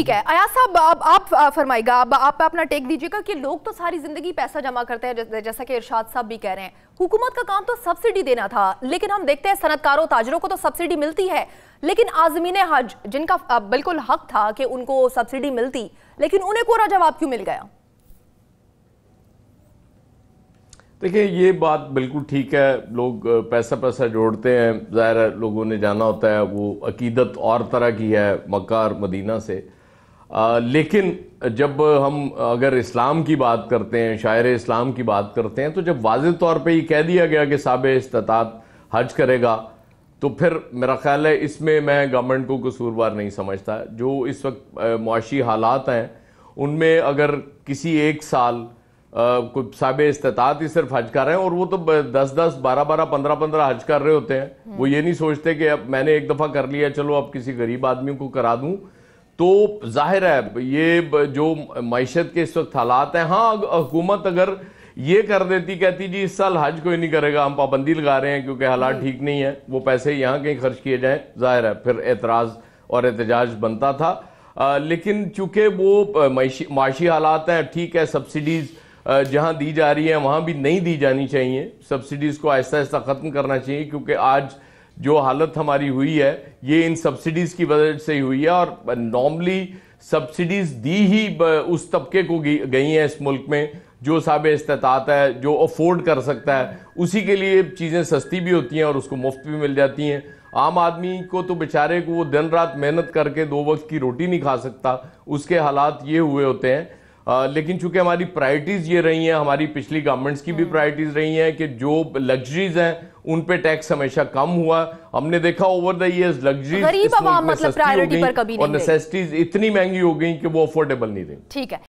ठीक है अयाज साहब अब आप फरमाएगा अब आप अपना टेक दीजिएगा कि लोग तो सारी जिंदगी पैसा जमा करते हैं जैसा कि इरशाद साहब भी कह रहे हैं हुकूमत का काम तो सब्सिडी देना था लेकिन हम देखते हैं सनतकारों ताजरों को तो सब्सिडी मिलती है लेकिन आजमीन हज जिनका बिल्कुल हक था कि उनको सब्सिडी मिलती लेकिन उन्हें कोरा जवाब क्यों मिल गया देखिए ये बात बिल्कुल ठीक है लोग पैसा पैसा जोड़ते हैं ज़ाहिर है लोगों ने जाना होता है वो अकीदत और तरह की है मक्का और मदीना से आ, लेकिन जब हम अगर इस्लाम की बात करते हैं शायर इस्लाम की बात करते हैं तो जब वाज तौर पे ही कह दिया गया कि साब इस्तात हज करेगा तो फिर मेरा ख्याल है इसमें मैं गवर्नमेंट को कसूरवार नहीं समझता जो इस वक्त मुआशी हालात हैं उनमें अगर किसी एक साल कोई साब इस्तात ही सिर्फ हज कर रहे हैं और वो तो दस दस बारह बारह पंद्रह पंद्रह हज कर रहे होते हैं वो ये नहीं सोचते कि अब मैंने एक दफ़ा कर लिया चलो अब किसी गरीब आदमी को करा दूँ तो जाहिर है ये जो मीशत के इस वक्त हालात हैं हाँ हुकूमत अगर ये कर देती कहती जी इस साल हज कोई नहीं करेगा हम पाबंदी लगा रहे हैं क्योंकि हालात ठीक नहीं है वो पैसे यहाँ कहीं खर्च किए जाएं जाहिर है फिर एतराज़ और एहतजाज बनता था आ, लेकिन चूंकि वो माशी हालात हैं ठीक है सब्सिडीज़ जहाँ दी जा रही है वहाँ भी नहीं दी जानी चाहिए सब्सिडीज़ को आहिस्ता आहिस्ता ख़त्म करना चाहिए क्योंकि आज जो हालत हमारी हुई है ये इन सब्सिडीज़ की वजह से ही हुई है और नॉर्मली सब्सिडीज़ दी ही उस तबके को गई हैं इस मुल्क में जो साब इस्तात है जो अफोर्ड कर सकता है उसी के लिए चीज़ें सस्ती भी होती हैं और उसको मुफ्त भी मिल जाती हैं आम आदमी को तो बेचारे को वो दिन रात मेहनत करके दो वक्त की रोटी नहीं खा सकता उसके हालात ये हुए होते हैं आ, लेकिन चूंकि हमारी प्रायोरिटीज़ ये रही हैं हमारी पिछली गवर्नमेंट्स की भी प्रायोरिटीज़ हम्म। रही हैं कि जो लग्जरीज हैं उन पे टैक्स हमेशा कम हुआ हमने देखा ओवर द इयर्स लग्जरीज मतलब प्रायोरिटी पर कभी नहीं और नेसेसिटीज इतनी महंगी हो गई कि वो अफोर्डेबल नहीं रही ठीक है